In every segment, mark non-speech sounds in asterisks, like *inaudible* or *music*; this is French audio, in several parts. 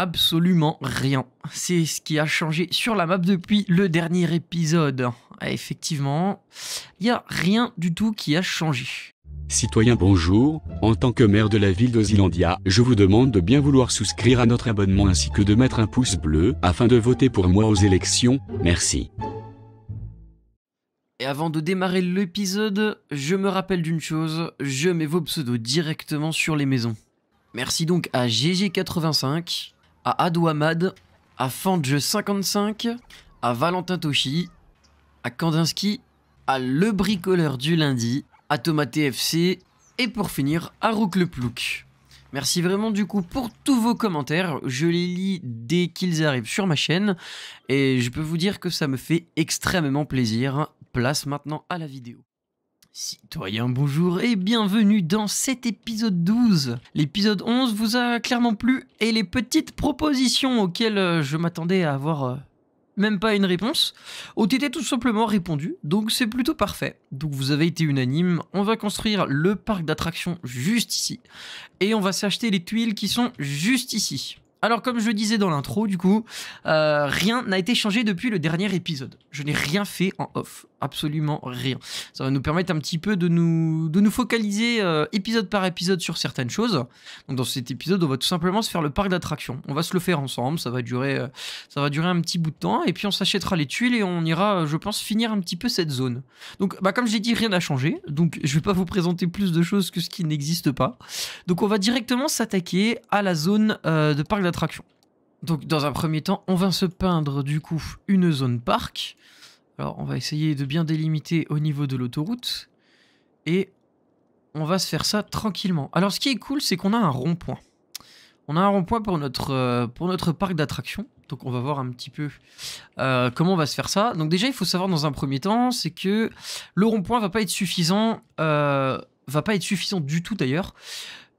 absolument rien. C'est ce qui a changé sur la map depuis le dernier épisode. Effectivement, il n'y a rien du tout qui a changé. Citoyens bonjour, en tant que maire de la ville de je vous demande de bien vouloir souscrire à notre abonnement ainsi que de mettre un pouce bleu afin de voter pour moi aux élections, merci. Et avant de démarrer l'épisode, je me rappelle d'une chose, je mets vos pseudos directement sur les maisons. Merci donc à GG85, à Adouamad, à fange 55, à Valentin Toshi, à Kandinsky, à Le Bricoleur du lundi, à Thomas TFC, et pour finir à Plouc. Merci vraiment du coup pour tous vos commentaires, je les lis dès qu'ils arrivent sur ma chaîne et je peux vous dire que ça me fait extrêmement plaisir. Place maintenant à la vidéo. Citoyens, bonjour et bienvenue dans cet épisode 12. L'épisode 11 vous a clairement plu et les petites propositions auxquelles euh, je m'attendais à avoir euh, même pas une réponse ont été tout simplement répondues, donc c'est plutôt parfait. Donc vous avez été unanime, on va construire le parc d'attractions juste ici et on va s'acheter les tuiles qui sont juste ici. Alors comme je disais dans l'intro du coup, euh, rien n'a été changé depuis le dernier épisode. Je n'ai rien fait en off absolument rien. Ça va nous permettre un petit peu de nous, de nous focaliser euh, épisode par épisode sur certaines choses. Donc dans cet épisode, on va tout simplement se faire le parc d'attractions. On va se le faire ensemble, ça va durer, euh, ça va durer un petit bout de temps, et puis on s'achètera les tuiles et on ira, euh, je pense, finir un petit peu cette zone. Donc bah, comme j'ai dit, rien n'a changé, donc je vais pas vous présenter plus de choses que ce qui n'existe pas. Donc on va directement s'attaquer à la zone de parc d'attractions. Donc dans un premier temps, on va se peindre du coup une zone parc. Alors on va essayer de bien délimiter au niveau de l'autoroute. Et on va se faire ça tranquillement. Alors ce qui est cool, c'est qu'on a un rond-point. On a un rond-point pour notre, euh, pour notre parc d'attractions. Donc on va voir un petit peu euh, comment on va se faire ça. Donc déjà, il faut savoir dans un premier temps, c'est que le rond-point va pas être suffisant. Euh, va pas être suffisant du tout d'ailleurs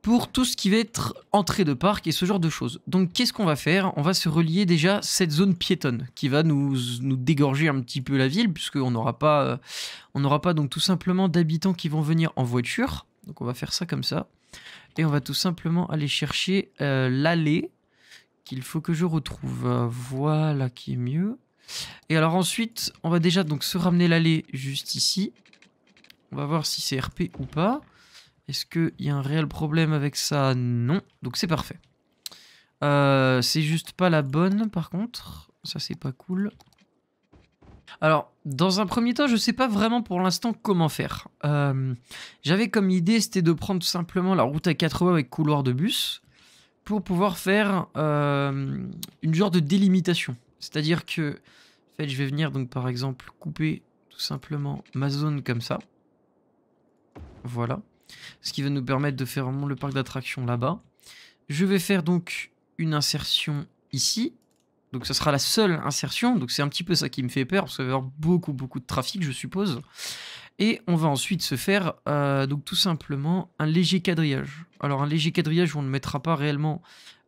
pour tout ce qui va être entrée de parc et ce genre de choses. Donc qu'est-ce qu'on va faire On va se relier déjà cette zone piétonne qui va nous, dégorger un petit peu la ville puisqu'on n'aura pas, euh, on n'aura pas donc tout simplement d'habitants qui vont venir en voiture. Donc on va faire ça comme ça. Et on va tout simplement aller chercher euh, l'allée qu'il faut que je retrouve. voilà qui est mieux. Et alors ensuite, on va déjà donc se ramener l'allée juste ici. On va voir si c'est RP ou pas. Est-ce qu'il y a un réel problème avec ça Non. Donc c'est parfait. Euh, c'est juste pas la bonne par contre. Ça c'est pas cool. Alors, dans un premier temps, je ne sais pas vraiment pour l'instant comment faire. Euh, j'avais comme idée, c'était de prendre tout simplement la route à 80 avec couloir de bus pour pouvoir faire euh, une genre de délimitation. C'est-à-dire que, en fait, je vais venir donc par exemple couper tout simplement ma zone comme ça. Voilà ce qui va nous permettre de faire vraiment le parc d'attractions là-bas. Je vais faire donc une insertion ici. Donc ça sera la seule insertion, donc c'est un petit peu ça qui me fait peur, parce qu'il va y avoir beaucoup beaucoup de trafic je suppose. Et on va ensuite se faire euh, donc tout simplement un léger quadrillage. Alors un léger quadrillage où on ne mettra pas réellement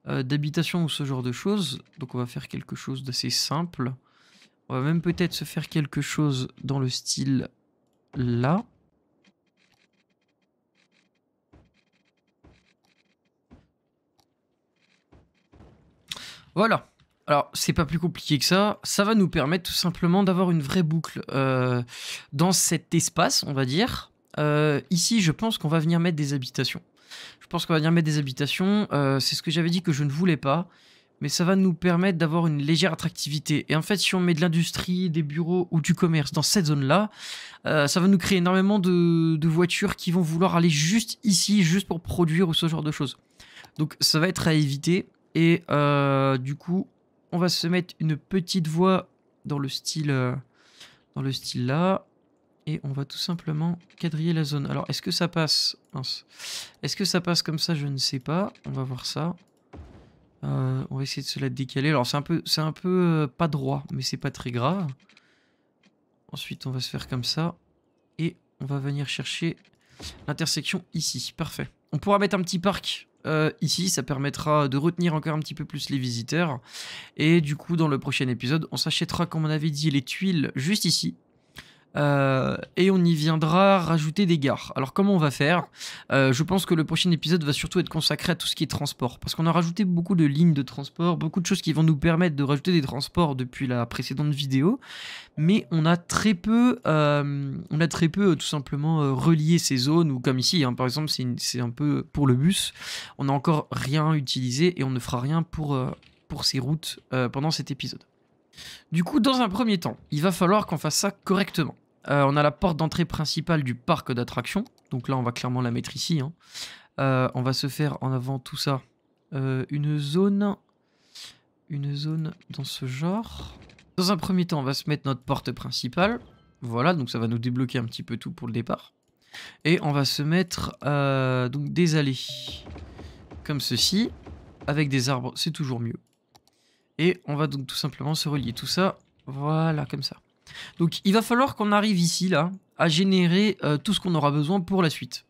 euh, d'habitation ou ce genre de choses, donc on va faire quelque chose d'assez simple. On va même peut-être se faire quelque chose dans le style là. Voilà. Alors, c'est pas plus compliqué que ça. Ça va nous permettre tout simplement d'avoir une vraie boucle euh, dans cet espace, on va dire. Euh, ici, je pense qu'on va venir mettre des habitations. Je pense qu'on va venir mettre des habitations. Euh, c'est ce que j'avais dit que je ne voulais pas. Mais ça va nous permettre d'avoir une légère attractivité. Et en fait, si on met de l'industrie, des bureaux ou du commerce dans cette zone-là, ça va nous créer énormément de, de voitures qui vont vouloir aller juste ici, juste pour produire ou ce genre de choses. Donc ça va être à éviter. Et euh, du coup, on va se mettre une petite voie dans le style, euh, dans le style là. Et on va tout simplement quadriller la zone. Alors, est-ce que ça passe Est-ce que ça passe comme ça Je ne sais pas. On va voir ça. Euh, on va essayer de se la décaler. Alors, c'est un peu, c'est un peu pas droit, mais c'est pas très grave. Ensuite, on va se faire comme ça. Et on va venir chercher l'intersection ici. Parfait. On pourra mettre un petit parc euh, ici, ça permettra de retenir encore un petit peu plus les visiteurs. Et du coup, dans le prochain épisode, on s'achètera, comme on avait dit, les tuiles juste ici euh, et on y viendra rajouter des gares. Alors comment on va faire euh, Je pense que le prochain épisode va surtout être consacré à tout ce qui est transport, parce qu'on a rajouté beaucoup de lignes de transport, beaucoup de choses qui vont nous permettre de rajouter des transports depuis la précédente vidéo, mais on a très peu, euh, on a très peu tout simplement relié ces zones, ou comme ici, hein, par exemple, c'est un peu pour le bus, on n'a encore rien utilisé et on ne fera rien pour, pour ces routes pendant cet épisode. Du coup, dans un premier temps, il va falloir qu'on fasse ça correctement. Euh, on a la porte d'entrée principale du parc d'attractions. Donc là, on va clairement la mettre ici. Hein. Euh, on va se faire en avant tout ça. Euh, une zone... Une zone dans ce genre. Dans un premier temps, on va se mettre notre porte principale. Voilà, donc ça va nous débloquer un petit peu tout pour le départ. Et on va se mettre donc des allées. Comme ceci. Avec des arbres, c'est toujours mieux. Et on va donc tout simplement se relier tout ça. Voilà, comme ça. Donc il va falloir qu'on arrive ici, là, à générer euh, tout ce qu'on aura besoin pour la suite.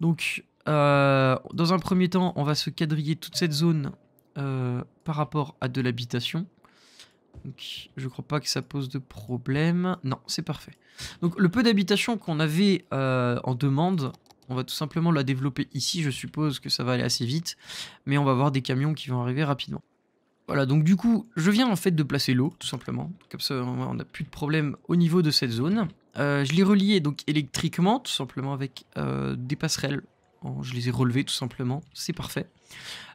Donc, euh, dans un premier temps, on va se quadriller toute cette zone euh, par rapport à de l'habitation. Donc, je crois pas que ça pose de problème. Non, c'est parfait. Donc, le peu d'habitation qu'on avait en demande, on va tout simplement la développer ici. Je suppose que ça va aller assez vite. Mais on va avoir des camions qui vont arriver rapidement. Voilà, donc du coup, je viens en fait de placer l'eau, tout simplement. Comme ça, on n'a plus de problème au niveau de cette zone. Euh, je l'ai relié donc électriquement, tout simplement avec euh, des passerelles. je les ai relevées tout simplement, c'est parfait.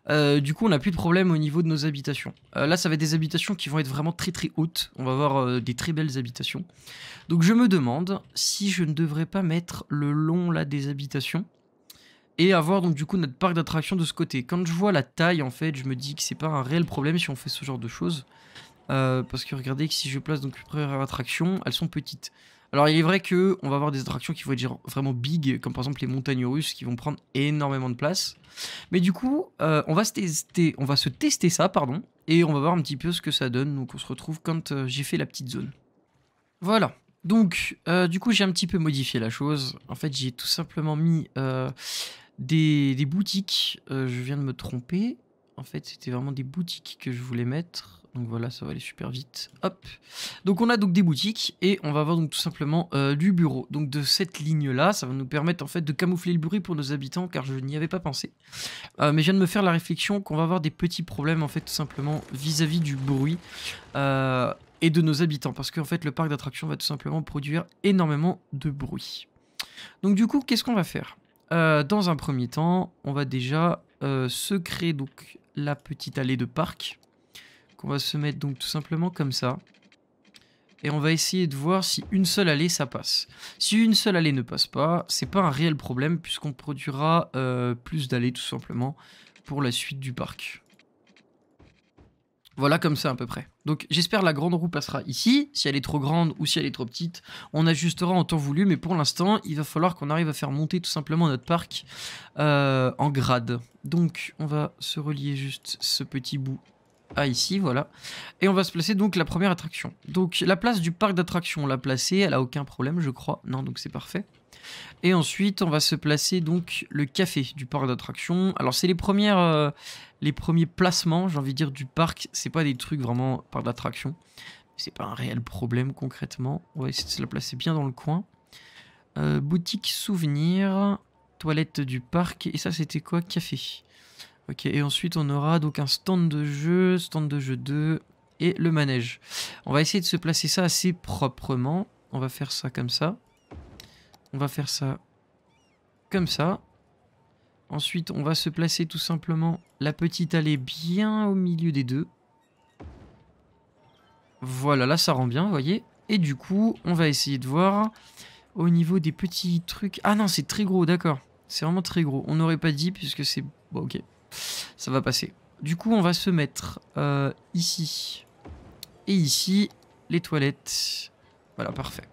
Euh, du coup, on n'a plus de problème au niveau de nos habitations. là, ça va être des habitations qui vont être vraiment très très hautes. On va avoir des très belles habitations. Donc je me demande si je ne devrais pas mettre le long là des habitations et avoir donc du coup notre parc d'attractions de ce côté. Quand je vois la taille, en fait, je me dis que c'est pas un réel problème si on fait ce genre de choses. Euh, parce que regardez que si je place donc les premières attractions, elles sont petites. Alors il est vrai que on va avoir des attractions qui vont être vraiment big, comme par exemple les montagnes russes qui vont prendre énormément de place. Mais du coup, euh, on, va se tester, on va se tester ça, pardon, et on va voir un petit peu ce que ça donne. Donc on se retrouve quand euh, j'ai fait la petite zone. Voilà, donc, du coup, j'ai un petit peu modifié la chose. En fait, j'ai tout simplement mis des, boutiques. Euh, je viens de me tromper. En fait, c'était vraiment des boutiques que je voulais mettre. Donc voilà, ça va aller super vite. Hop. Donc on a donc des boutiques et on va avoir donc tout simplement euh, du bureau. Donc de cette ligne-là, ça va nous permettre en fait de camoufler le bruit pour nos habitants car je n'y avais pas pensé. Euh, mais je viens de me faire la réflexion qu'on va avoir des petits problèmes en fait tout simplement vis-à-vis du bruit. et de nos habitants, parce qu'en fait le parc d'attractions va tout simplement produire énormément de bruit. Donc du coup, qu'est-ce qu'on va faire euh, dans un premier temps, on va déjà euh, se créer donc la petite allée de parc. Qu'on va se mettre donc tout simplement comme ça. Et on va essayer de voir si une seule allée ça passe. Si une seule allée ne passe pas, c'est pas un réel problème puisqu'on produira euh, plus d'allées tout simplement pour la suite du parc. Voilà comme ça à peu près. Donc j'espère la grande roue passera ici. Si elle est trop grande ou si elle est trop petite, on ajustera en temps voulu. Mais pour l'instant, il va falloir qu'on arrive à faire monter tout simplement notre parc euh, en grade. Donc on va se relier juste ce petit bout à ici, voilà. Et on va se placer donc la première attraction. Donc la place du parc d'attractions, on l'a placée. Elle a aucun problème, je crois. Non, donc c'est parfait. Et ensuite, on va se placer donc le café du parc d'attractions. Alors, c'est les premières, euh, les premiers placements, j'ai envie de dire, du parc. C'est pas des trucs vraiment par d'attraction. C'est pas un réel problème concrètement. On va essayer de se la placer bien dans le coin. Euh, boutique souvenir, toilette du parc. Et ça, c'était quoi Café. Ok, et ensuite on aura donc un stand de jeu, stand de jeu 2 et le manège. On va essayer de se placer ça assez proprement. On va faire ça comme ça. On va faire ça comme ça. Ensuite, on va se placer tout simplement la petite allée bien au milieu des deux. Voilà, là ça rend bien, vous voyez. Et du coup, on va essayer de voir au niveau des petits trucs. Ah non, c'est très gros, d'accord. C'est vraiment très gros. On n'aurait pas dit puisque c'est... Bon, ok. Ça va passer. Du coup, on va se mettre euh, ici. Et ici, les toilettes. Voilà, parfait.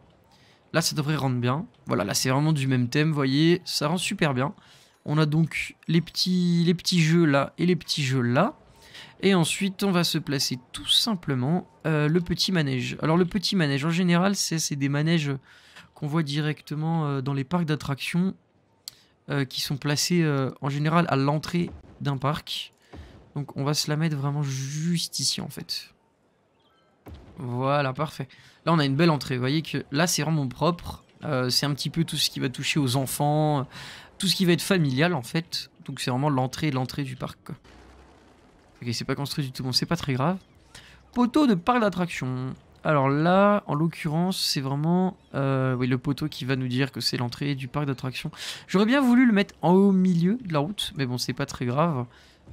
Là, ça devrait rendre bien. Voilà, là, c'est vraiment du même thème, vous voyez. Ça rend super bien. On a donc les petits, les petits jeux là et les petits jeux là. Et ensuite, on va se placer tout simplement euh, le petit manège. Alors le petit manège, en général, c'est des manèges qu'on voit directement euh, dans les parcs d'attractions euh, qui sont placés en général à l'entrée d'un parc. Donc on va se la mettre vraiment juste ici en fait. Voilà, parfait. Là, on a une belle entrée. Vous voyez que là, c'est vraiment propre. c'est un petit peu tout ce qui va toucher aux enfants, tout ce qui va être familial en fait. Donc c'est vraiment l'entrée l'entrée du parc. Ok, c'est pas construit du tout. Bon, c'est pas très grave. Poteau de parc d'attraction. Alors là, en l'occurrence, c'est vraiment euh, oui, le poteau qui va nous dire que c'est l'entrée du parc d'attraction. J'aurais bien voulu le mettre en haut milieu de la route, mais bon, c'est pas très grave.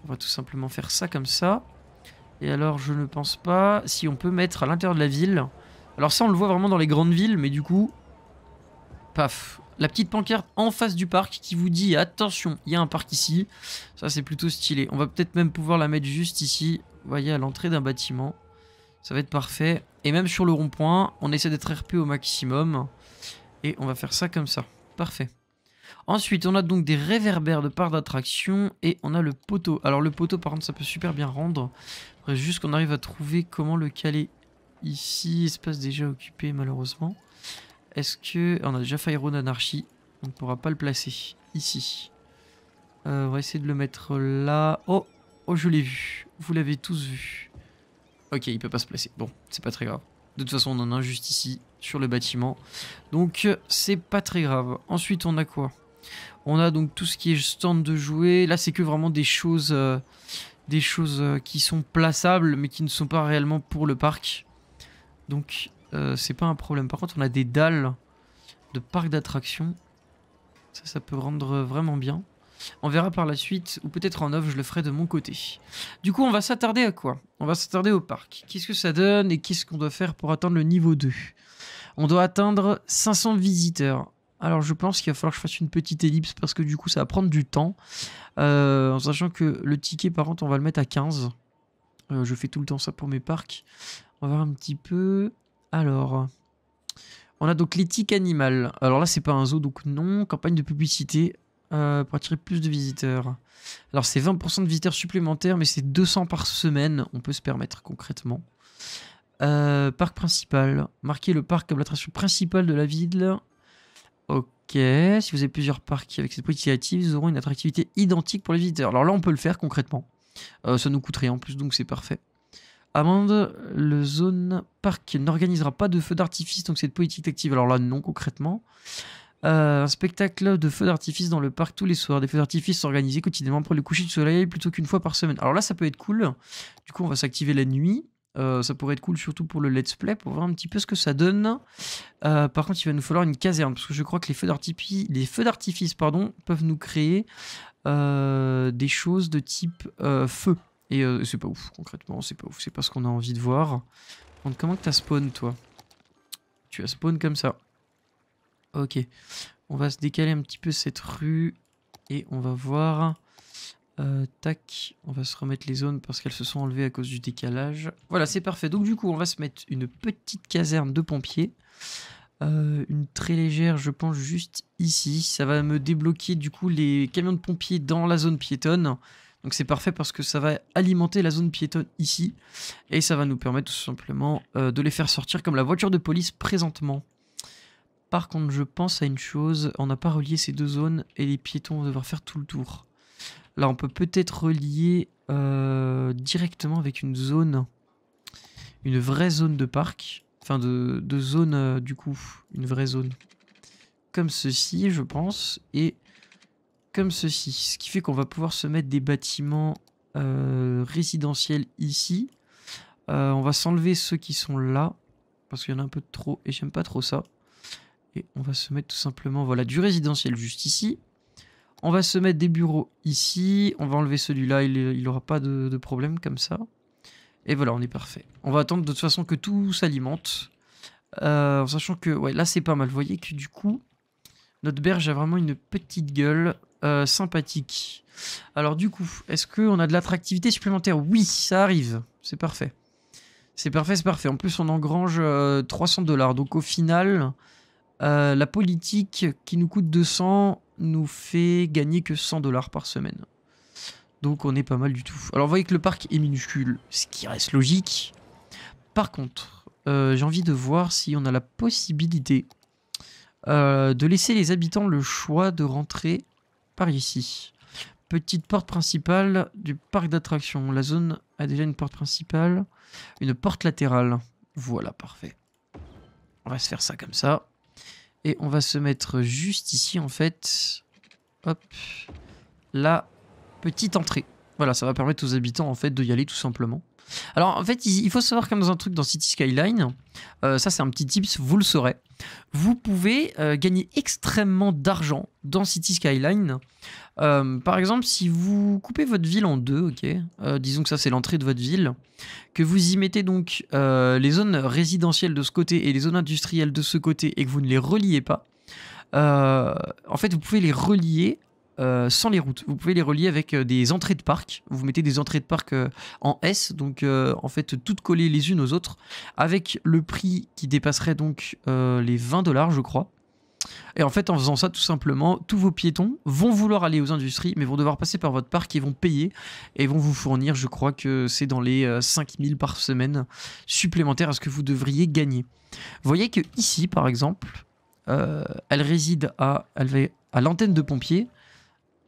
On va tout simplement faire ça comme ça. Et alors, je ne pense pas si on peut mettre à l'intérieur de la ville. Alors ça, on le voit vraiment dans les grandes villes, mais du coup, paf, la petite pancarte en face du parc qui vous dit attention, il y a un parc ici. Ça c'est plutôt stylé. On va peut-être même pouvoir la mettre juste ici, vous voyez, à l'entrée d'un bâtiment. Ça va être parfait. Et même sur le rond-point, on essaie d'être RP au maximum. Et on va faire ça comme ça. Parfait. Ensuite, on a donc des réverbères de part d'attraction et on a le poteau. Alors le poteau, par contre, ça peut super bien rendre. Faudrait juste qu'on arrive à trouver comment le caler ici. Espace déjà occupé, malheureusement. Est-ce que... On a déjà Fire Anarchy. On ne pourra pas le placer ici. Euh, on va essayer de le mettre là. Oh, oh je l'ai vu. Vous l'avez tous vu. Ok, il peut pas se placer. Bon, c'est pas très grave. De toute façon, on en a un juste ici, sur le bâtiment. Donc, c'est pas très grave. Ensuite, on a quoi On a donc tout ce qui est stand de jouer. Là, c'est que vraiment des choses... Euh, des choses euh, qui sont plaçables, mais qui ne sont pas réellement pour le parc. Donc, euh, c'est pas un problème. Par contre, on a des dalles de parcs d'attractions. Ça, ça peut rendre vraiment bien. On verra par la suite, ou peut-être en off, je le ferai de mon côté. Du coup, on va s'attarder à quoi On va s'attarder au parc. Qu'est-ce que ça donne et qu'est-ce qu'on doit faire pour atteindre le niveau 2 On doit atteindre 500 visiteurs. Alors je pense qu'il va falloir que je fasse une petite ellipse parce que du coup ça va prendre du temps. Euh, en sachant que le ticket par contre on va le mettre à 15. Euh, je fais tout le temps ça pour mes parcs. On va voir un petit peu. Alors, on a donc l'éthique animale. Alors là, c'est pas un zoo, donc non. Campagne de publicité euh, pour attirer plus de visiteurs. Alors, c'est 20% de visiteurs supplémentaires, mais c'est 200 par semaine. On peut se permettre concrètement. Euh, parc principal. Marquez le parc comme l'attraction principale de la ville. Ok. Si vous avez plusieurs parcs avec cette politique active, ils auront une attractivité identique pour les visiteurs. Alors là, on peut le faire concrètement. Euh, ça nous coûterait en plus, donc c'est parfait. Amende, le zone parc n'organisera pas de feux d'artifice, donc cette politique active. Alors là, non, concrètement. Euh, un spectacle de feux d'artifice dans le parc tous les soirs. Des feux d'artifice organisés quotidiennement pour le coucher du soleil plutôt qu'une fois par semaine. Alors là, ça peut être cool. Du coup, on va s'activer la nuit. Euh, ça pourrait être cool surtout pour le let's play, pour voir un petit peu ce que ça donne. Euh, par contre, il va nous falloir une caserne, parce que je crois que les feux d'artifice, les feux d'artifice pardon, peuvent nous créer des choses de type feu. Et euh, c'est pas ouf, concrètement, c'est pas ouf. C'est pas ce qu'on a envie de voir. Comment que t'as spawn, toi Tu as spawn comme ça. Ok. On va se décaler un petit peu cette rue. Et on va voir... Euh, tac, on va se remettre les zones parce qu'elles se sont enlevées à cause du décalage. Voilà, c'est parfait. Donc du coup, on va se mettre une petite caserne de pompiers. Euh, une très légère, je pense, juste ici. Ça va me débloquer du coup les camions de pompiers dans la zone piétonne. Donc c'est parfait parce que ça va alimenter la zone piétonne ici et ça va nous permettre tout simplement euh, de les faire sortir comme la voiture de police présentement. Par contre, je pense à une chose, on n'a pas relié ces deux zones et les piétons vont devoir faire tout le tour. Là, on peut peut-être relier euh, directement avec une zone, une vraie zone de parc, enfin de, zone euh, du coup, une vraie zone. Comme ceci, je pense, et comme ceci. Ce qui fait qu'on va pouvoir se mettre des bâtiments euh, résidentiels ici. Euh, on va s'enlever ceux qui sont là, parce qu'il y en a un peu trop, et j'aime pas trop ça. Et on va se mettre tout simplement, voilà, du résidentiel juste ici. On va se mettre des bureaux ici, on va enlever celui-là, il n'aura pas de, problème comme ça. Et voilà, on est parfait. On va attendre de toute façon que tout s'alimente. Euh, en sachant que, ouais, là c'est pas mal. Vous voyez que du coup, notre berge a vraiment une petite gueule. Euh, sympathique. Alors du coup, est-ce qu'on a de l'attractivité supplémentaire Oui, ça arrive. C'est parfait. C'est parfait, c'est parfait. En plus, on engrange 300 euh, dollars. Donc au final, euh, la politique qui nous coûte 200 nous fait gagner que 100 dollars par semaine. Donc on est pas mal du tout. Alors vous voyez que le parc est minuscule, ce qui reste logique. Par contre, j'ai envie de voir si on a la possibilité de laisser les habitants le choix de rentrer par ici. Petite porte principale du parc d'attractions. La zone a déjà une porte principale, une porte latérale. Voilà, parfait. On va se faire ça comme ça. Et on va se mettre juste ici, en fait. Hop. La petite entrée. Voilà, ça va permettre aux habitants, en fait, de y aller tout simplement. Alors en fait, il faut savoir comme dans un truc dans City Skyline, euh, ça c'est un petit tips, vous le saurez, vous pouvez euh, gagner extrêmement d'argent dans City Skyline. Euh, par exemple, si vous coupez votre ville en deux, ok, disons que ça c'est l'entrée de votre ville, que vous y mettez donc les zones résidentielles de ce côté et les zones industrielles de ce côté et que vous ne les reliez pas, en fait vous pouvez les relier euh, sans les routes. Vous pouvez les relier avec euh, des entrées de parc. Vous mettez des entrées de parc euh, en S, donc en fait toutes collées les unes aux autres, avec le prix qui dépasserait donc les 20 dollars, je crois. Et en fait, en faisant ça, tout simplement, tous vos piétons vont vouloir aller aux industries, mais vont devoir passer par votre parc et vont payer et vont vous fournir, je crois que c'est dans les 5000 par semaine supplémentaires à ce que vous devriez gagner. Vous voyez que ici, par exemple, elle réside à, à l'antenne de pompiers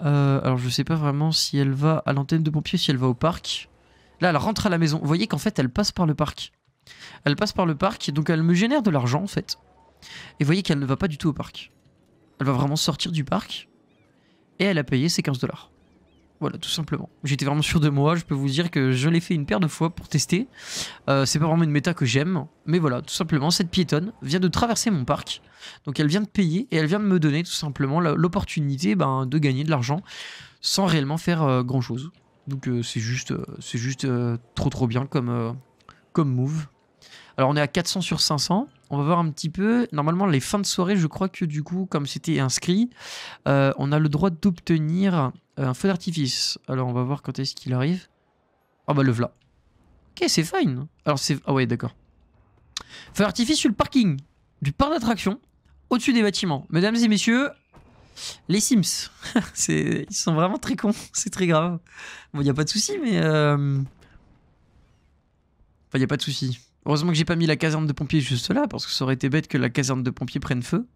euh, alors je sais pas vraiment si elle va à l'antenne de pompiers, si elle va au parc. Là, elle rentre à la maison. Vous voyez qu'en fait, elle passe par le parc. Elle passe par le parc, donc elle me génère de l'argent en fait. Et vous voyez qu'elle ne va pas du tout au parc. Elle va vraiment sortir du parc. Et elle a payé ses 15 dollars. Voilà, tout simplement. J'étais vraiment sûr de moi. Je peux vous dire que je l'ai fait une paire de fois pour tester. Euh, c'est pas vraiment une méta que j'aime. Mais voilà, tout simplement, cette piétonne vient de traverser mon parc. Donc elle vient de payer et elle vient de me donner tout simplement l'opportunité ben, de gagner de l'argent sans réellement faire euh, grand chose. Donc euh, c'est juste, euh, c'est juste trop trop bien comme, comme move. Alors on est à 400 sur 500. On va voir un petit peu. Normalement les fins de soirée, je crois que du coup, comme c'était inscrit, on a le droit d'obtenir un feu d'artifice. Alors on va voir quand est-ce qu'il arrive. Ah bah le voilà. Ok c'est fine. Alors c'est... Ah ouais d'accord. Feu d'artifice sur le parking du parc d'attraction au-dessus des bâtiments. Mesdames et messieurs, les Sims. *laughs* ils sont vraiment très cons, *laughs* c'est très grave. Bon, il n'y a pas de souci, mais... Euh, enfin, il n'y a pas de souci. Heureusement que j'ai pas mis la caserne de pompiers juste là, parce que ça aurait été bête que la caserne de pompiers prenne feu.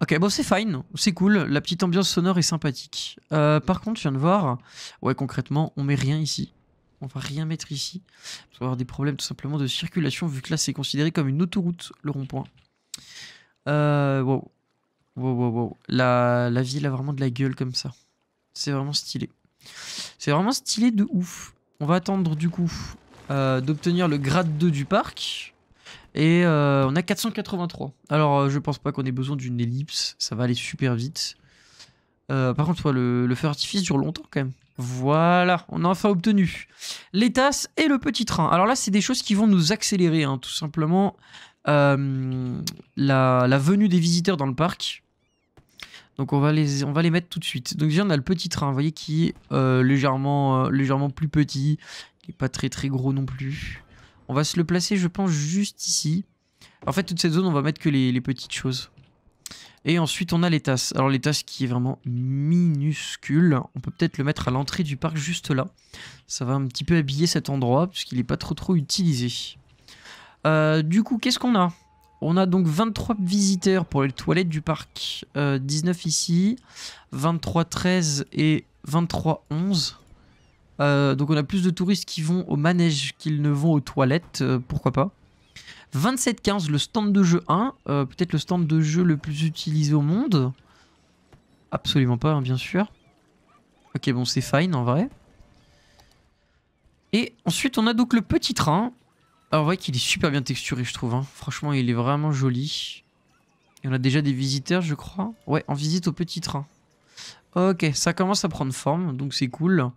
Ok, bon, c'est fine, c'est cool, la petite ambiance sonore est sympathique. Euh, par contre, je viens de voir, ouais, concrètement, on met rien ici. On va rien mettre ici. On va avoir des problèmes tout simplement de circulation, vu que là, c'est considéré comme une autoroute, le rond-point. Euh, wow. Wow, wow, La, ville a vraiment de la gueule comme ça. C'est vraiment stylé. C'est vraiment stylé de ouf. On va attendre du coup euh, d'obtenir le grade 2 du parc. Et euh, on a 483. Alors euh, je pense pas qu'on ait besoin d'une ellipse. Ça va aller super vite. par contre, le, le, feu artifice dure longtemps quand même. Voilà, on a enfin obtenu les tasses et le petit train. Alors là, c'est des choses qui vont nous accélérer, hein, tout simplement. Euh, la, venue des visiteurs dans le parc. Donc on va les, on va les mettre tout de suite. Donc déjà on a le petit train, vous voyez, qui est euh, légèrement, euh, légèrement plus petit. Il n'est pas très très gros non plus. On va se le placer, je pense, juste ici. En fait, toute cette zone, on va mettre que les, petites choses. Et ensuite, on a les tasses. Alors les tasses qui est vraiment minuscule. On peut peut-être le mettre à l'entrée du parc juste là. Ça va un petit peu habiller cet endroit, puisqu'il n'est pas trop trop utilisé. Euh, du coup, qu'est-ce qu'on a On a donc 23 visiteurs pour les toilettes du parc. 19 euh, ici, 23 13 et 23 11. Euh, donc on a plus de touristes qui vont au manège qu'ils ne vont aux toilettes, pourquoi pas. 27-15, le stand de jeu 1, peut-être le stand de jeu le plus utilisé au monde. Absolument pas, hein, bien sûr. Ok, bon, c'est fine en vrai. Et ensuite, on a donc le petit train. Alors, ah, vous vrai qu'il est super bien texturé, je trouve. Hein. Franchement, il est vraiment joli. Et on a déjà des visiteurs, je crois. Ouais, en visite au petit train. Ok, ça commence à prendre forme, donc c'est cool.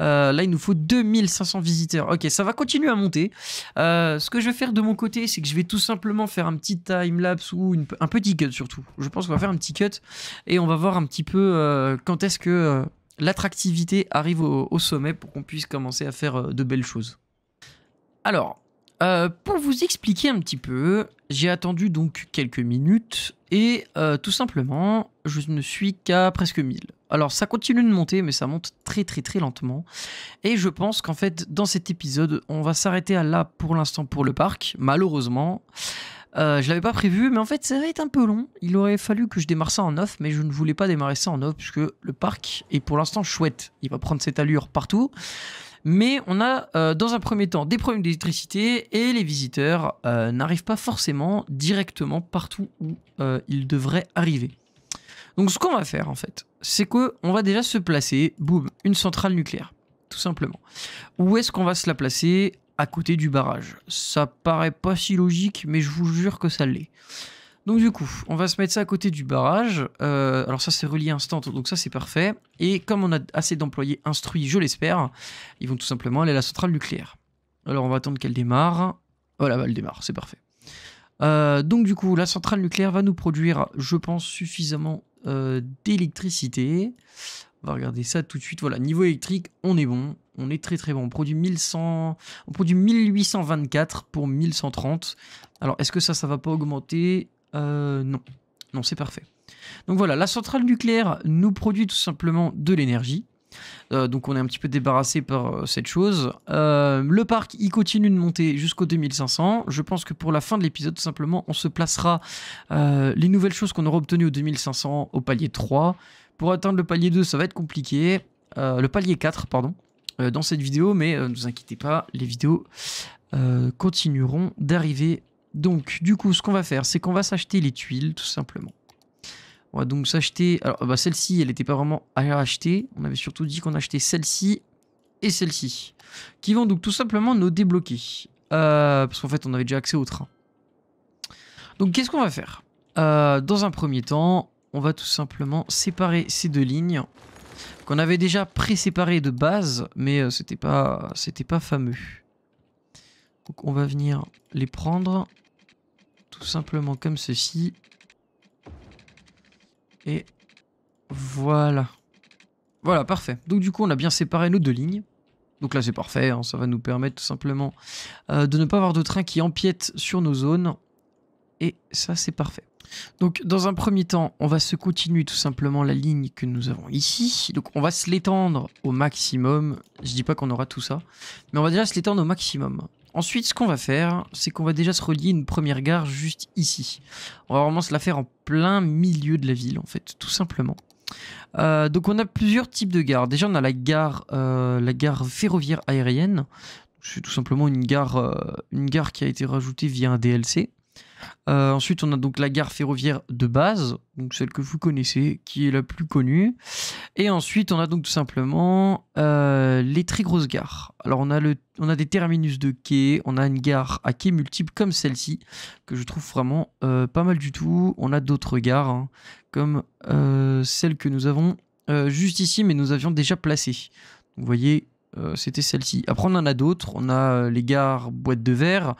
Euh, là, il nous faut 2500 visiteurs. Ok, ça va continuer à monter. Euh, ce que je vais faire de mon côté, c'est que je vais tout simplement faire un petit time-lapse ou un petit cut surtout. Je pense qu'on va faire un petit cut et on va voir un petit peu euh, quand est-ce que l'attractivité arrive au, sommet pour qu'on puisse commencer à faire de belles choses. Alors, euh, pour vous expliquer un petit peu, j'ai attendu donc quelques minutes et euh, tout simplement, je ne suis qu'à presque 1000. Alors ça continue de monter, mais ça monte très très très lentement. Et je pense qu'en fait, dans cet épisode, on va s'arrêter à là pour l'instant pour le parc, malheureusement. Euh, je l'avais pas prévu, mais en fait, ça va être un peu long. Il aurait fallu que je démarre ça en off, mais je ne voulais pas démarrer ça en off, puisque le parc est pour l'instant chouette. Il va prendre cette allure partout. Mais on a euh, dans un premier temps des problèmes d'électricité et les visiteurs euh, n'arrivent pas forcément directement partout où euh, ils devraient arriver. Donc ce qu'on va faire en fait, c'est qu'on va déjà se placer, boum, une centrale nucléaire, tout simplement. Où est-ce qu'on va se la placer À côté du barrage. Ça paraît pas si logique, mais je vous jure que ça l'est. Donc du coup, on va se mettre ça à côté du barrage. Euh, alors ça c'est relié instant, donc ça c'est parfait. Et comme on a assez d'employés instruits, je l'espère, ils vont tout simplement aller à la centrale nucléaire. Alors on va attendre qu'elle démarre. Voilà, oh, elle démarre, c'est parfait. Euh, donc du coup, la centrale nucléaire va nous produire, je pense, suffisamment euh, d'électricité. On va regarder ça tout de suite. Voilà, niveau électrique, on est bon. On est très très bon. On produit, 1100... on produit 1824 pour 1130. Alors, est-ce que ça, ça va pas augmenter euh, non. Non, c'est parfait. Donc voilà, la centrale nucléaire nous produit tout simplement de l'énergie. Euh, donc on est un petit peu débarrassé par euh, cette chose. le parc, il continue de monter jusqu'au 2500. Je pense que pour la fin de l'épisode, tout simplement, on se placera les nouvelles choses qu'on aura obtenues au 2500 au palier 3. Pour atteindre le palier 2, ça va être compliqué. le palier 4, pardon, dans cette vidéo. Mais ne vous inquiétez pas, les vidéos continueront d'arriver donc, du coup, ce qu'on va faire, c'est qu'on va s'acheter les tuiles, tout simplement. On va donc s'acheter... Alors, bah, celle-ci, elle n'était pas vraiment à acheter. On avait surtout dit qu'on achetait celle-ci et celle-ci. Qui vont donc tout simplement nous débloquer. Euh, parce qu'en fait, on avait déjà accès au train. Donc, qu'est-ce qu'on va faire euh, Dans un premier temps, on va tout simplement séparer ces deux lignes. Qu'on avait déjà pré-séparées de base, mais euh, c'était pas, pas fameux. Donc on va venir les prendre tout simplement comme ceci. Et voilà. Voilà, parfait. Donc du coup, on a bien séparé nos deux lignes. Donc là, c'est parfait. Hein, ça va nous permettre tout simplement euh, de ne pas avoir de train qui empiète sur nos zones. Et ça, c'est parfait. Donc dans un premier temps, on va se continuer tout simplement la ligne que nous avons ici. Donc on va se l'étendre au maximum. Je dis pas qu'on aura tout ça, mais on va déjà se l'étendre au maximum. Ensuite, ce qu'on va faire, c'est qu'on va déjà se relier une première gare juste ici. On va vraiment se la faire en plein milieu de la ville, en fait, tout simplement. Euh, donc on a plusieurs types de gares. Déjà on a la gare, euh, la gare ferroviaire aérienne. C'est tout simplement une gare, euh, une gare qui a été rajoutée via un DLC. Euh, ensuite, on a donc la gare ferroviaire de base, donc celle que vous connaissez, qui est la plus connue. Et ensuite, on a donc tout simplement euh, les très grosses gares. Alors, on a, des terminus de quai, on a une gare à quai multiple comme celle-ci, que je trouve vraiment euh, pas mal du tout. On a d'autres gares, hein, comme celle que nous avons juste ici, mais nous avions déjà placée. Vous voyez, c'était celle-ci. Après, on en a d'autres. On a les gares boîtes de verre.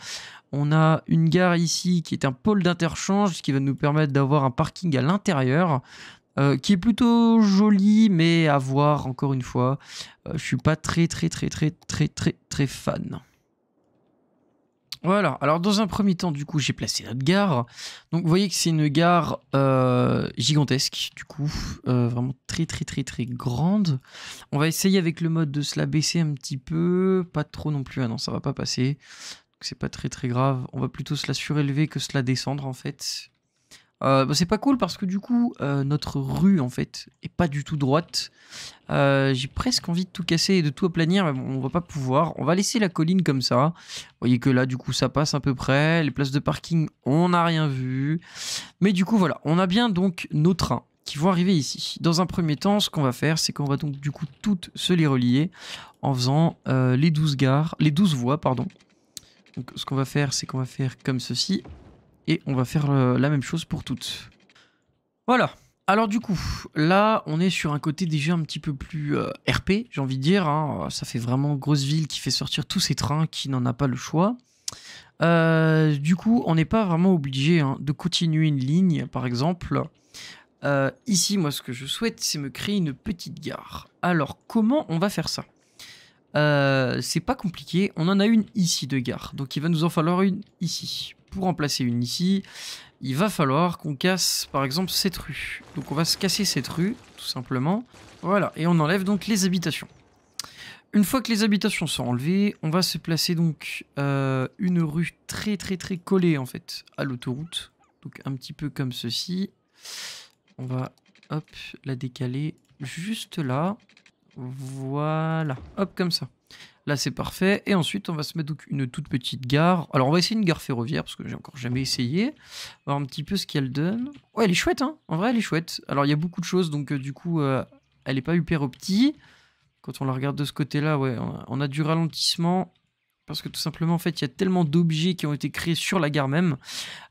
On a une gare ici qui est un pôle d'interchange, ce qui va nous permettre d'avoir un parking à l'intérieur. Euh, qui est plutôt joli, mais à voir encore une fois. je euh, je suis pas très très très très très très très fan. Voilà, alors dans un premier temps, du coup, j'ai placé notre gare. Donc vous voyez que c'est une gare euh, gigantesque, du coup, vraiment très très très très grande. On va essayer avec le mode de se la baisser un petit peu, pas trop non plus, ah non, ça va pas passer c'est pas très très grave. On va plutôt se la surélever que se la descendre en fait. Euh, bah, c'est pas cool parce que du coup, euh, notre rue en fait est pas du tout droite. Euh, j'ai presque envie de tout casser et de tout aplanir, mais on va pas pouvoir. On va laisser la colline comme ça. Vous voyez que là, du coup, ça passe à peu près. Les places de parking, on n'a rien vu. Mais du coup, voilà, on a bien donc nos trains qui vont arriver ici. Dans un premier temps, ce qu'on va faire, c'est qu'on va donc du coup toutes se les relier en faisant les 12 gares, les douze voies, pardon. Donc ce qu'on va faire, c'est qu'on va faire comme ceci. Et on va faire euh, la même chose pour toutes. Voilà. Alors du coup, là, on est sur un côté déjà un petit peu plus euh, RP, j'ai envie de dire. Hein. Ça fait vraiment grosse ville qui fait sortir tous ces trains qui n'en a pas le choix. Euh, du coup, on n'est pas vraiment obligé hein, de continuer une ligne, par exemple. ici, moi, ce que je souhaite, c'est me créer une petite gare. Alors, comment on va faire ça euh, c'est pas compliqué. On en a une ici de gare. Donc il va nous en falloir une ici. Pour en placer une ici, il va falloir qu'on casse par exemple cette rue. Donc on va se casser cette rue, tout simplement. Voilà, et on enlève donc les habitations. Une fois que les habitations sont enlevées, on va se placer donc euh, une rue très très très collée en fait à l'autoroute. Donc un petit peu comme ceci. On va hop, la décaler juste là. Voilà, hop comme ça. Là c'est parfait. Et ensuite on va se mettre une toute petite gare. Alors on va essayer une gare ferroviaire parce que j'ai encore jamais essayé. voir un petit peu ce qu'elle donne. Ouais elle est chouette hein. En vrai elle est chouette. Alors il y a beaucoup de choses donc euh, du coup euh, elle n'est pas hyper optique. Quand on la regarde de ce côté-là, ouais, on a, du ralentissement parce que tout simplement en fait il y a tellement d'objets qui ont été créés sur la gare même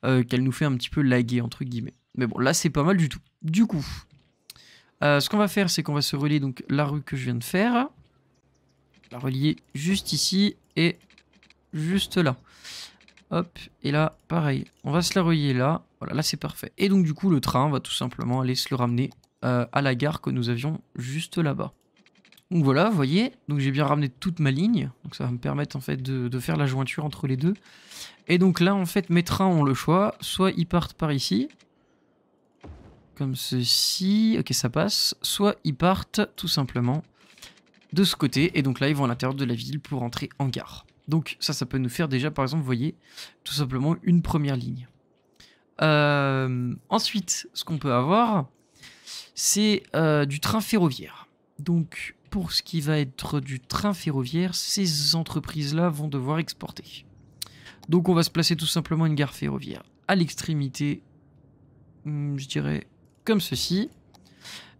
euh, qu'elle nous fait un petit peu laguer entre guillemets. Mais bon là c'est pas mal du tout. Du coup, euh, ce qu'on va faire, c'est qu'on va se relier donc la rue que je viens de faire. La relier juste ici et juste là. Hop, et là, pareil. On va se la relier là. Voilà, là c'est parfait. Et donc du coup, le train va tout simplement aller se le ramener euh, à la gare que nous avions juste là-bas. Donc voilà, vous voyez, donc j'ai bien ramené toute ma ligne, donc ça va me permettre en fait de, de, faire la jointure entre les deux. Et donc là en fait mes trains ont le choix, soit ils partent par ici, comme ceci. Ok, ça passe. Soit ils partent tout simplement de ce côté. Et donc là, ils vont à l'intérieur de la ville pour entrer en gare. Donc ça, ça peut nous faire déjà, par exemple, vous voyez, tout simplement une première ligne. Euh, ensuite, ce qu'on peut avoir, c'est euh, du train ferroviaire. Donc pour ce qui va être du train ferroviaire, ces entreprises-là vont devoir exporter. Donc on va se placer tout simplement une gare ferroviaire à l'extrémité, hum, je dirais, comme ceci.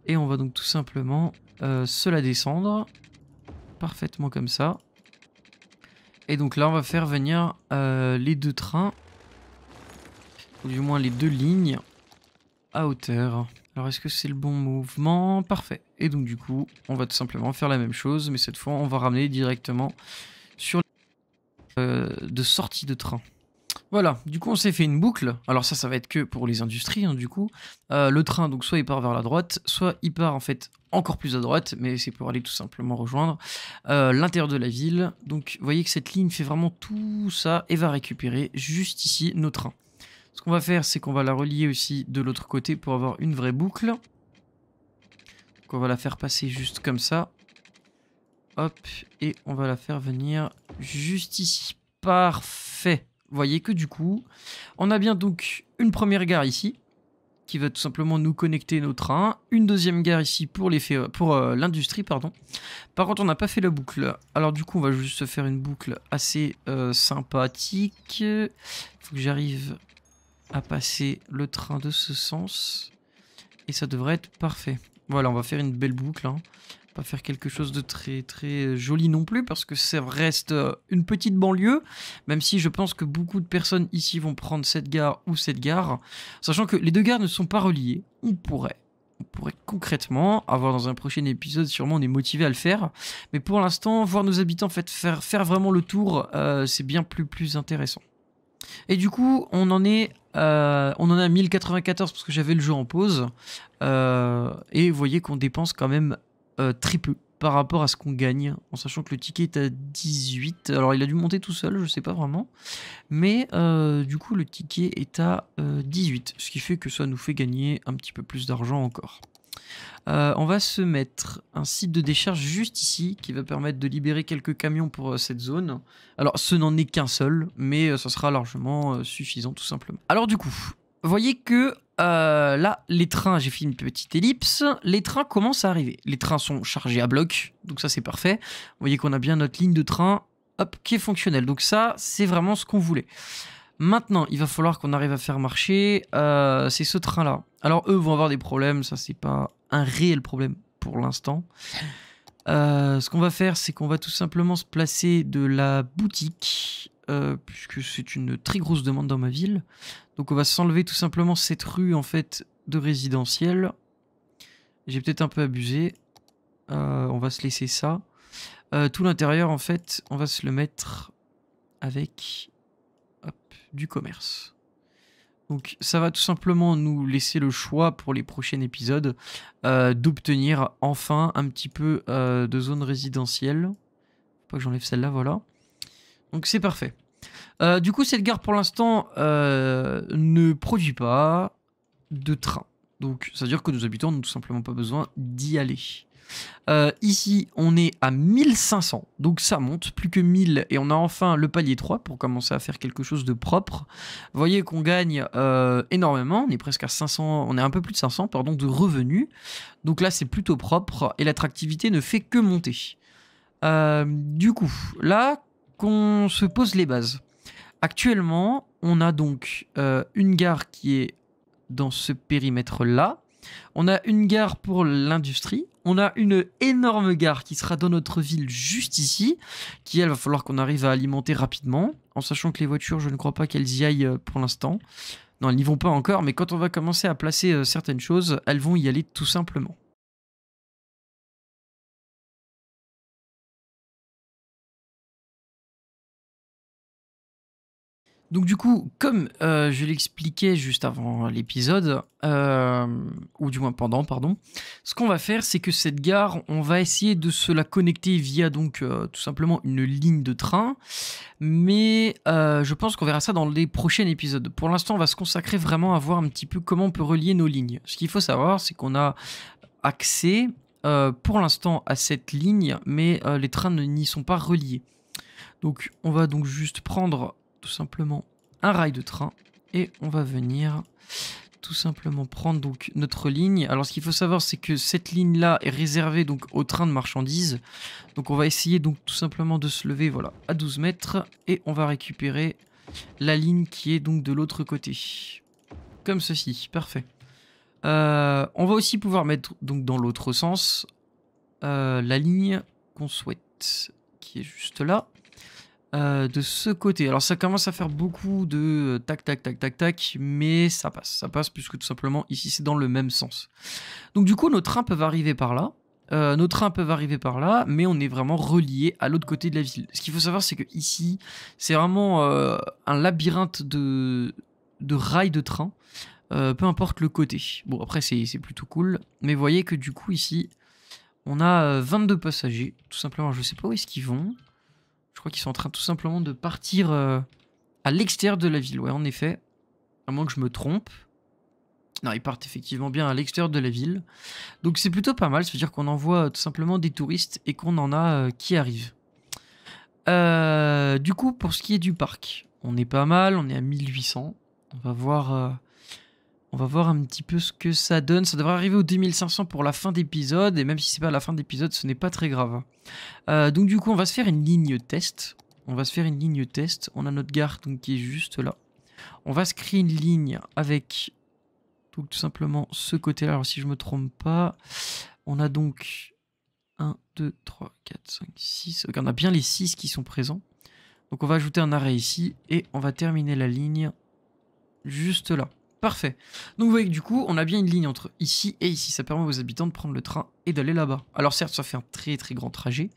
Et on va donc tout simplement cela euh, se la descendre parfaitement comme ça. Et donc là, on va faire venir euh, les deux trains, ou du moins les deux lignes, à hauteur. Alors, est-ce que c'est le bon mouvement Parfait. Et donc, du coup, on va tout simplement faire la même chose, mais cette fois, on va ramener directement sur euh, de sortie de train. Voilà, du coup on s'est fait une boucle. Alors ça, ça va être que pour les industries, hein, du coup. Euh, le train, donc soit il part vers la droite, soit il part en fait encore plus à droite, mais c'est pour aller tout simplement rejoindre euh, l'intérieur de la ville. Donc vous voyez que cette ligne fait vraiment tout ça et va récupérer juste ici nos trains. Ce qu'on va faire, c'est qu'on va la relier aussi de l'autre côté pour avoir une vraie boucle. Donc on va la faire passer juste comme ça. Hop, et on va la faire venir juste ici. Parfait. Vous voyez que du coup, on a bien donc une première gare ici, qui va tout simplement nous connecter nos trains. Une deuxième gare ici pour euh, l'industrie. pardon. Par contre, on n'a pas fait la boucle. Alors du coup, on va juste faire une boucle assez euh, sympathique. Il faut que j'arrive à passer le train de ce sens. Et ça devrait être parfait. Voilà, on va faire une belle boucle. Hein faire quelque chose de très très euh, joli non plus parce que ça reste euh, une petite banlieue, même si je pense que beaucoup de personnes ici vont prendre cette gare ou cette gare, sachant que les deux gares ne sont pas reliées. On pourrait, on pourrait concrètement avoir dans un prochain épisode, sûrement on est motivé à le faire, mais pour l'instant, voir nos habitants fait, faire, faire vraiment le tour, euh, c'est bien plus, plus intéressant. Et du coup, on en est, on en est à 1094 parce que j'avais le jeu en pause. et vous voyez qu'on dépense quand même euh, très peu par rapport à ce qu'on gagne, en sachant que le ticket est à 18. Alors il a dû monter tout seul, je sais pas vraiment. Mais euh, du coup le ticket est à 18, euh, ce qui fait que ça nous fait gagner un petit peu plus d'argent encore. on va se mettre un site de décharge juste ici qui va permettre de libérer quelques camions pour cette zone. Alors ce n'en est qu'un seul, mais ça sera largement suffisant tout simplement. Alors du coup, voyez que euh, là, les trains, j'ai fait une petite ellipse, les trains commencent à arriver. Les trains sont chargés à bloc, donc ça c'est parfait. Vous voyez qu'on a bien notre ligne de train hop, qui est fonctionnelle. Donc ça, c'est vraiment ce qu'on voulait. Maintenant, il va falloir qu'on arrive à faire marcher euh, c'est ce train-là. Alors eux vont avoir des problèmes, ça c'est pas un réel problème pour l'instant. Euh, ce qu'on va faire, c'est qu'on va tout simplement se placer de la boutique, puisque c'est une très grosse demande dans ma ville. Donc on va s'enlever tout simplement cette rue en fait de résidentiel. J'ai peut-être un peu abusé. Euh, on va se laisser ça. Euh, tout l'intérieur en fait, on va se le mettre avec du commerce. Donc ça va tout simplement nous laisser le choix pour les prochains épisodes euh, d'obtenir enfin un petit peu de zone résidentielle. Faut pas que j'enlève celle-là, voilà. Donc c'est parfait. Euh, du coup, cette gare pour l'instant euh, ne produit pas de train. Donc, ça veut dire que nos habitants n'ont tout simplement pas besoin d'y aller. Euh, ici, on est à 1500, donc ça monte, plus que 1000, et on a enfin le palier 3 pour commencer à faire quelque chose de propre. Vous voyez qu'on gagne énormément, on est presque à 500, on est un peu plus de 500, pardon, de revenus. Donc là, c'est plutôt propre, et l'attractivité ne fait que monter. du coup, là, qu'on se pose les bases. Actuellement, on a donc euh, une gare qui est dans ce périmètre-là. On a une gare pour l'industrie. On a une énorme gare qui sera dans notre ville juste ici, qui elle va falloir qu'on arrive à alimenter rapidement, en sachant que les voitures, je ne crois pas qu'elles y aillent euh, pour l'instant. Non, elles n'y vont pas encore, mais quand on va commencer à placer euh, certaines choses, elles vont y aller tout simplement. Donc du coup, comme euh, je l'expliquais juste avant l'épisode, euh, ou du moins pendant, pardon, ce qu'on va faire, c'est que cette gare, on va essayer de se la connecter via donc euh, tout simplement une ligne de train, mais je pense qu'on verra ça dans les prochains épisodes. Pour l'instant, on va se consacrer vraiment à voir un petit peu comment on peut relier nos lignes. Ce qu'il faut savoir, c'est qu'on a accès pour l'instant à cette ligne, mais les trains n'y sont pas reliés. Donc on va donc juste prendre tout simplement un rail de train et on va venir tout simplement prendre donc notre ligne. Alors ce qu'il faut savoir c'est que cette ligne là est réservée donc au train de marchandises. Donc on va essayer donc tout simplement de se lever voilà à 12 mètres et on va récupérer la ligne qui est donc de l'autre côté. Comme ceci, parfait. Euh, on va aussi pouvoir mettre donc dans l'autre sens euh, la ligne qu'on souhaite qui est juste là. Euh, de ce côté. Alors ça commence à faire beaucoup de euh, tac tac tac tac tac, mais ça passe, ça passe puisque tout simplement ici c'est dans le même sens. Donc du coup nos trains peuvent arriver par là, euh, nos trains peuvent arriver par là, mais on est vraiment relié à l'autre côté de la ville. Ce qu'il faut savoir c'est que ici c'est vraiment un labyrinthe de, de rails de train, peu importe le côté. Bon après c'est plutôt cool, mais voyez que du coup ici on a 22 passagers, tout simplement je sais pas où est-ce qu'ils vont. Je crois qu'ils sont en train tout simplement de partir euh, à l'extérieur de la ville. Ouais, en effet. À moins que je me trompe. Non, ils partent effectivement bien à l'extérieur de la ville. Donc c'est plutôt pas mal. Ça veut dire qu'on envoie euh, tout simplement des touristes et qu'on en a euh, qui arrivent. du coup, pour ce qui est du parc, on est pas mal. On est à 1800. On va voir on va voir un petit peu ce que ça donne. Ça devrait arriver aux 2500 pour la fin d'épisode. Et même si c'est pas la fin d'épisode, ce n'est pas très grave. Euh, donc du coup, on va se faire une ligne test. On va se faire une ligne test. On a notre gare qui est juste là. On va se créer une ligne avec tout simplement ce côté-là. Alors si je me trompe pas, on a donc 1, 2, 3, 4, 5, 6. on a bien les 6 qui sont présents. Donc on va ajouter un arrêt ici et on va terminer la ligne juste là. Parfait. Donc vous voyez que du coup, on a bien une ligne entre ici et ici. Ça permet aux habitants de prendre le train et d'aller là-bas. Alors certes, ça fait un très très grand trajet,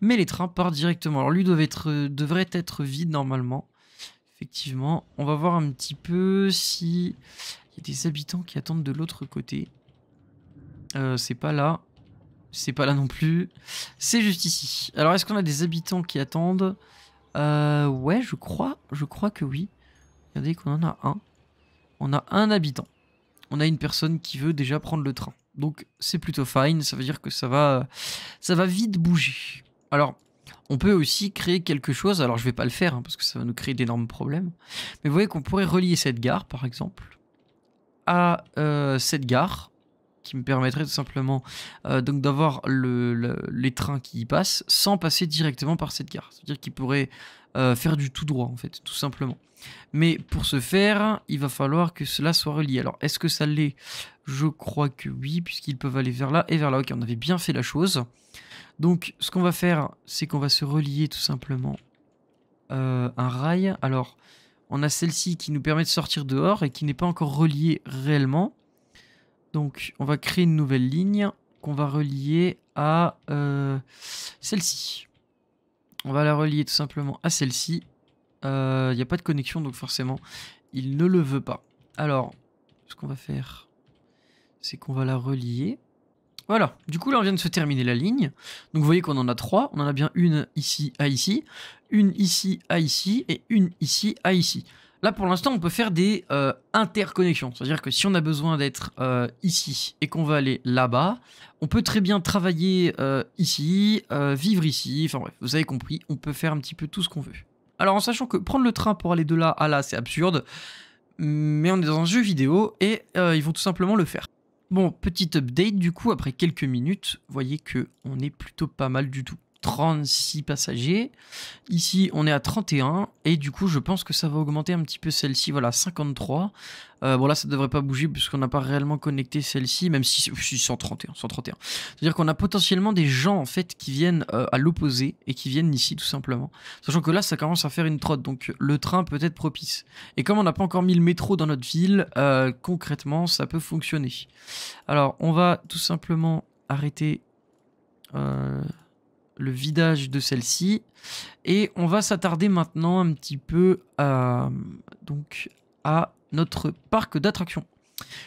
mais les trains partent directement. Alors lui devait être, devrait être vide normalement. Effectivement, on va voir un petit peu si il y a des habitants qui attendent de l'autre côté. Euh, c'est pas là. C'est pas là non plus. C'est juste ici. Alors est-ce qu'on a des habitants qui attendent euh, Ouais, je crois. Je crois que oui. Regardez qu'on en a un on a un habitant. On a une personne qui veut déjà prendre le train. Donc c'est plutôt fine, ça veut dire que ça va, ça va vite bouger. Alors, on peut aussi créer quelque chose, alors je vais pas le faire hein, parce que ça va nous créer d'énormes problèmes, mais vous voyez qu'on pourrait relier cette gare par exemple à euh, cette gare qui me permettrait tout simplement euh, donc d'avoir les trains qui y passent sans passer directement par cette gare. C'est-à-dire qu'ils pourraient euh, faire du tout droit en fait, tout simplement. Mais pour ce faire, il va falloir que cela soit relié. Alors est-ce que ça l'est Je crois que oui, puisqu'ils peuvent aller vers là et vers là. Ok, on avait bien fait la chose. Donc ce qu'on va faire, c'est qu'on va se relier tout simplement euh, un rail. Alors on a celle-ci qui nous permet de sortir dehors et qui n'est pas encore reliée réellement. Donc on va créer une nouvelle ligne qu'on va relier à euh, celle-ci. On va la relier tout simplement à celle-ci. Il euh, n'y a pas de connexion, donc forcément, il ne le veut pas. Alors, ce qu'on va faire, c'est qu'on va la relier. Voilà, du coup là on vient de se terminer la ligne. Donc vous voyez qu'on en a trois, on en a bien une ici à ici, une ici à ici et une ici à ici. Là, pour l'instant, on peut faire des euh, interconnexions. C'est-à-dire que si on a besoin d'être euh, ici et qu'on va aller là-bas, on peut très bien travailler euh, ici, vivre ici. Enfin bref, vous avez compris, on peut faire un petit peu tout ce qu'on veut. Alors, en sachant que prendre le train pour aller de là à là, c'est absurde, mais on est dans un jeu vidéo et ils vont tout simplement le faire. Bon, petite update du coup, après quelques minutes, vous voyez que on est plutôt pas mal du tout. 36 passagers. Ici, on est à 31. Et du coup, je pense que ça va augmenter un petit peu celle-ci. Voilà, 53. Euh, bon, là, ça ne devrait pas bouger puisqu'on n'a pas réellement connecté celle-ci, même si, suis 131. 131. C'est-à-dire qu'on a potentiellement des gens, en fait, qui viennent euh, à l'opposé et qui viennent ici, tout simplement. Sachant que là, ça commence à faire une trotte. Donc, le train peut être propice. Et comme on n'a pas encore mis le métro dans notre ville, euh, concrètement, ça peut fonctionner. Alors, on va tout simplement arrêter... Euh, le vidage de celle-ci. Et on va s'attarder maintenant un petit peu à, euh, donc, à notre parc d'attractions.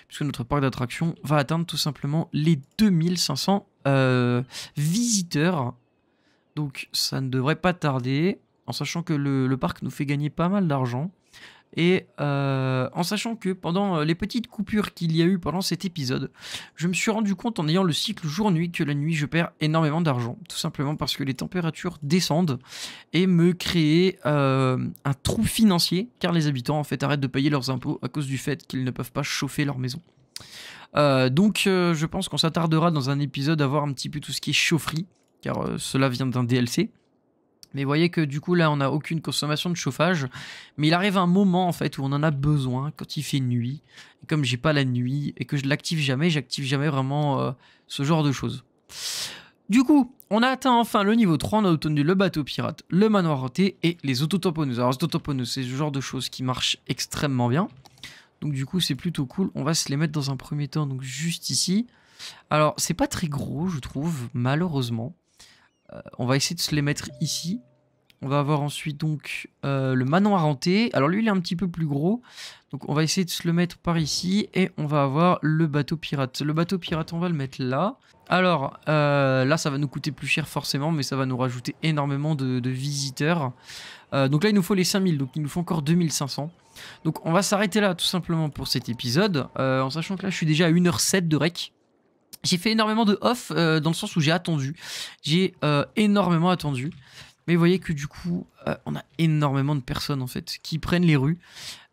Puisque notre parc d'attractions va atteindre tout simplement les 2500 euh, visiteurs. Donc ça ne devrait pas tarder, en sachant que le parc nous fait gagner pas mal d'argent. Et euh, en sachant que pendant euh, les petites coupures qu'il y a eu pendant cet épisode, je me suis rendu compte en ayant le cycle jour-nuit que la nuit je perds énormément d'argent. Tout simplement parce que les températures descendent et me créent euh, un trou financier car les habitants en fait arrêtent de payer leurs impôts à cause du fait qu'ils ne peuvent pas chauffer leur maison. donc je pense qu'on s'attardera dans un épisode à voir un petit peu tout ce qui est chaufferie car cela vient d'un DLC. Mais vous voyez que du coup là on n'a aucune consommation de chauffage. Mais il arrive un moment en fait où on en a besoin quand il fait nuit. Et comme j'ai pas la nuit et que je l'active jamais, j'active jamais vraiment euh, ce genre de choses. Du coup, on a atteint enfin le niveau 3, on a obtenu le bateau pirate, le manoir hanté et les autotamponneuses. Alors les autotamponneuses, c'est ce genre de choses qui marchent extrêmement bien. Donc du coup, c'est plutôt cool. On va se les mettre dans un premier temps, donc juste ici. Alors, c'est pas très gros, je trouve, malheureusement. Euh, on va essayer de se les mettre ici. On va avoir ensuite donc euh, le manoir hanté. Alors lui, il est un petit peu plus gros. Donc on va essayer de se le mettre par ici. Et on va avoir le bateau pirate. Le bateau pirate, on va le mettre là. Alors euh, là, ça va nous coûter plus cher forcément. Mais ça va nous rajouter énormément de, visiteurs. Euh, donc là, il nous faut les 5000. Donc il nous faut encore 2500. Donc on va s'arrêter là tout simplement pour cet épisode. en sachant que là, je suis déjà à 1h07 de rec. J'ai fait énormément de off dans le sens où j'ai attendu. J'ai énormément attendu. Mais vous voyez que du coup, euh, on a énormément de personnes en fait qui prennent les rues,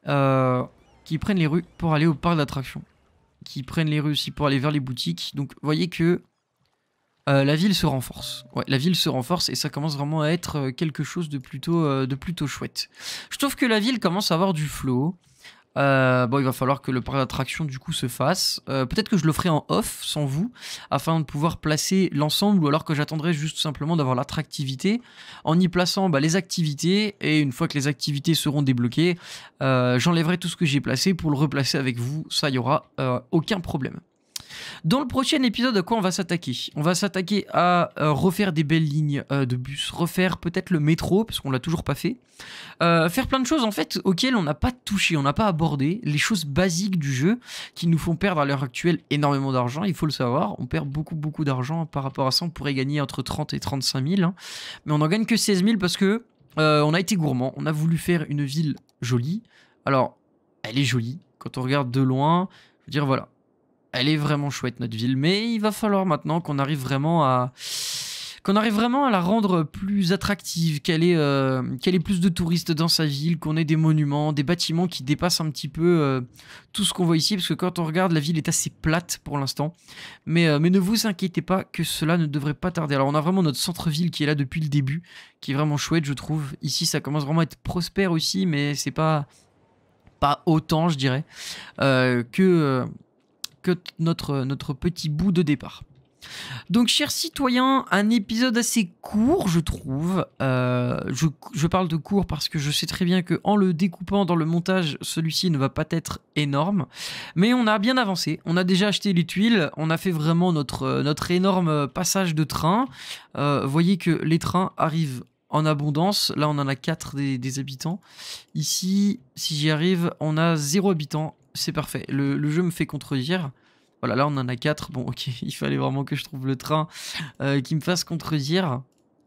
euh, qui prennent les rues pour aller au parc d'attractions, qui prennent les rues aussi pour aller vers les boutiques. Donc vous voyez que euh, la ville se renforce. la ville se renforce et ça commence vraiment à être quelque chose de plutôt, de plutôt chouette. Je trouve que la ville commence à avoir du flow. Euh, bon, il va falloir que le parc d'attraction du coup se fasse. Euh, peut-être que je le ferai en off sans vous, afin de pouvoir placer l'ensemble, ou alors que j'attendrai juste simplement d'avoir l'attractivité, en y plaçant bah, les activités, et une fois que les activités seront débloquées, euh, j'enlèverai tout ce que j'ai placé pour le replacer avec vous, ça y aura aucun problème. Dans le prochain épisode, à quoi on va s'attaquer On va s'attaquer à euh, refaire des belles lignes euh, de bus, refaire peut-être le métro, parce qu'on l'a toujours pas fait. Euh, faire plein de choses en fait auxquelles on n'a pas touché, on n'a pas abordé, les choses basiques du jeu qui nous font perdre à l'heure actuelle énormément d'argent, il faut le savoir. On perd beaucoup beaucoup d'argent par rapport à ça, on pourrait gagner entre 30 et 35 000, hein. mais on n'en gagne que 16 000 parce que on a été gourmand, on a voulu faire une ville jolie. Alors, elle est jolie, quand on regarde de loin, je veux dire voilà, elle est vraiment chouette notre ville, mais il va falloir maintenant qu'on arrive vraiment à qu'on arrive vraiment à la rendre plus attractive, qu'elle ait, euh, qu'elle plus de touristes dans sa ville, qu'on ait des monuments, des bâtiments qui dépassent un petit peu euh, tout ce qu'on voit ici, parce que quand on regarde, la ville est assez plate pour l'instant. Mais, euh, mais ne vous inquiétez pas que cela ne devrait pas tarder. Alors on a vraiment notre centre-ville qui est là depuis le début, qui est vraiment chouette, je trouve. Ici, ça commence vraiment à être prospère aussi, mais c'est pas pas autant je dirais que notre, petit bout de départ. Donc, chers citoyens, un épisode assez court, je trouve. Euh, je, parle de court parce que je sais très bien que en le découpant dans le montage, celui-ci ne va pas être énorme. Mais on a bien avancé. On a déjà acheté les tuiles. On a fait vraiment notre, euh, énorme passage de train. Euh, voyez que les trains arrivent en abondance. Là, on en a 4 des, des habitants. Ici, si j'y arrive, on a 0 habitants c'est parfait. Le, jeu me fait contredire. Voilà, là on en a 4. Bon, ok, *laughs* il fallait vraiment que je trouve le train euh, qui me fasse contredire.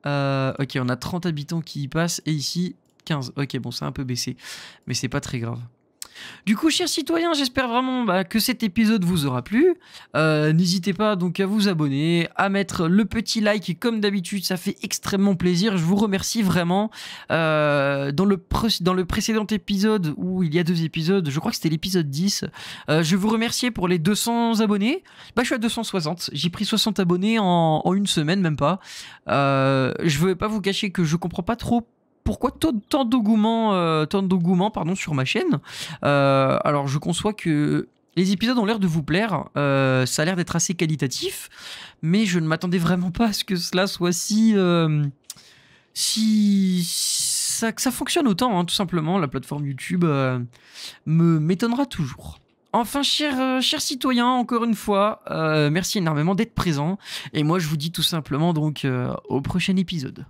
Euh, ok, on a 30 habitants qui y passent et ici 15. Ok, bon, c'est un peu baissé, mais c'est pas très grave. Du coup, chers citoyens, j'espère vraiment bah, que cet épisode vous aura plu. Euh, n'hésitez pas donc à vous abonner, à mettre le petit like, comme d'habitude, ça fait extrêmement plaisir. Je vous remercie vraiment. Euh, dans, le dans le précédent épisode, où il y a deux épisodes, je crois que c'était l'épisode 10, euh, je vous remerciais pour les 200 abonnés. Bah, je suis à 260. J'ai pris 60 abonnés en, une semaine, même pas. je ne vais pas vous cacher que je ne comprends pas trop pourquoi euh, tant d'engouement, pardon, sur ma chaîne. Euh, alors je conçois que les épisodes ont l'air de vous plaire, euh, ça a l'air d'être assez qualitatif, mais je ne m'attendais vraiment pas à ce que cela soit si... si... Ça, que ça fonctionne autant, hein, tout simplement, la plateforme YouTube me m'étonnera toujours. Enfin, chers, chers, citoyens, encore une fois, merci énormément d'être présents, et moi je vous dis tout simplement donc au prochain épisode.